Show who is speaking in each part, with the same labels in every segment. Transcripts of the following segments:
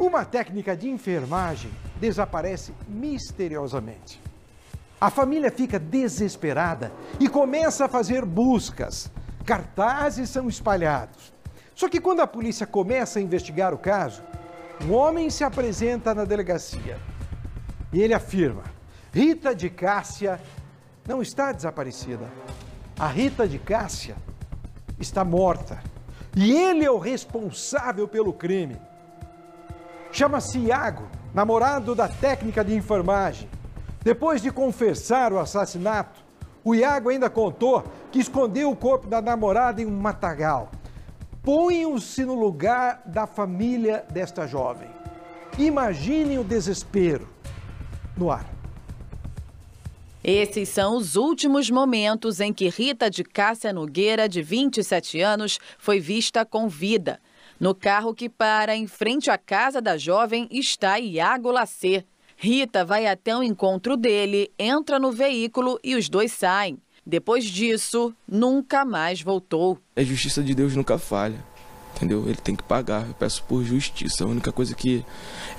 Speaker 1: Uma técnica de enfermagem desaparece misteriosamente. A família fica desesperada e começa a fazer buscas. Cartazes são espalhados. Só que quando a polícia começa a investigar o caso, um homem se apresenta na delegacia e ele afirma: Rita de Cássia não está desaparecida. A Rita de Cássia está morta. E ele é o responsável pelo crime. Chama-se Iago, namorado da técnica de enfermagem. Depois de confessar o assassinato, o Iago ainda contou que escondeu o corpo da namorada em um matagal. põe se no lugar da família desta jovem.
Speaker 2: Imaginem o desespero no ar. Esses são os últimos momentos em que Rita de Cássia Nogueira, de 27 anos, foi vista com vida. No carro que para em frente à casa da jovem está Iago Lacer. Rita vai até o encontro dele, entra no veículo e os dois saem. Depois disso, nunca mais voltou.
Speaker 3: A justiça de Deus nunca falha, entendeu? Ele tem que pagar. Eu peço por justiça. A única coisa que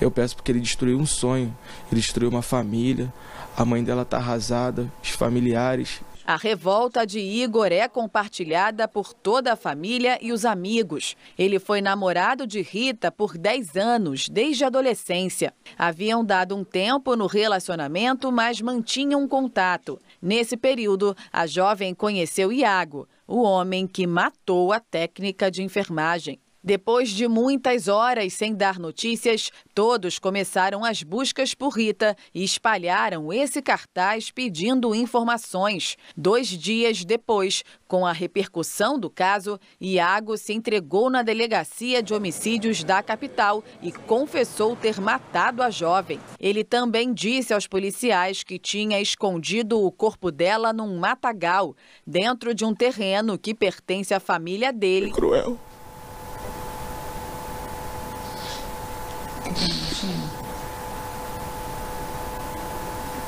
Speaker 3: eu peço é porque ele destruiu um sonho, ele destruiu uma família, a mãe dela tá arrasada, os familiares,
Speaker 2: a revolta de Igor é compartilhada por toda a família e os amigos. Ele foi namorado de Rita por 10 anos, desde a adolescência. Haviam dado um tempo no relacionamento, mas mantinham um contato. Nesse período, a jovem conheceu Iago, o homem que matou a técnica de enfermagem. Depois de muitas horas sem dar notícias, todos começaram as buscas por Rita e espalharam esse cartaz pedindo informações. Dois dias depois, com a repercussão do caso, Iago se entregou na delegacia de homicídios da capital e confessou ter matado a jovem. Ele também disse aos policiais que tinha escondido o corpo dela num matagal, dentro de um terreno que pertence à família dele. É cruel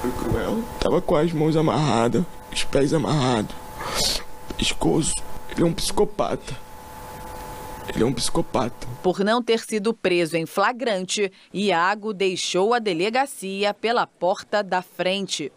Speaker 3: Foi cruel. Tava com as mãos amarradas, os pés amarrados, pescoço. Ele é um psicopata. Ele é um psicopata.
Speaker 2: Por não ter sido preso em flagrante, Iago deixou a delegacia pela porta da frente.